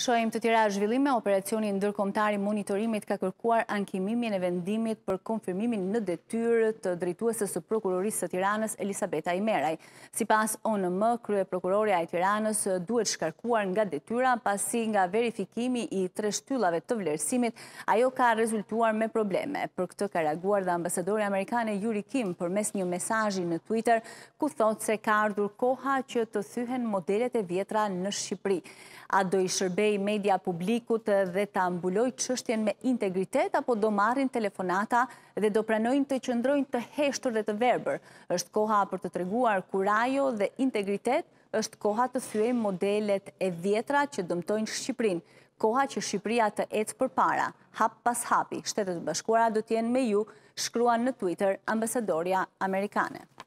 Shohim të tjera zhvillime, operacioni ndërkomtari monitorimit ka kërkuar ankimimin e vendimit për konfirmimin në detyrë të drituese së prokurorisë të tiranës Elisabeta Imeraj. Si pas ONM, krye prokuroria e tiranës duhet shkarkuar nga detyra pasi nga verifikimi i tre shtyllave të vlerësimit, ajo ka rezultuar me probleme. Për këtë ka reaguar dhe ambasadori amerikane Juri Kim për mes një mesajji në Twitter, ku thot se ka ardhur koha që të thyhen modelet e vjetra në Shqipëri. A do i shërbe mbej media publikut dhe të ambulloj qështjen me integritet apo do marrin telefonata dhe do pranojnë të qëndrojnë të heshtur dhe të verber. është koha për të treguar kurajo dhe integritet është koha të thujem modelet e vjetra që dëmtojnë Shqiprin, koha që Shqipria të ecë për para, hap pas hapi, shtetet bashkuara do t'jen me ju, shkruan në Twitter ambasadoria Amerikane.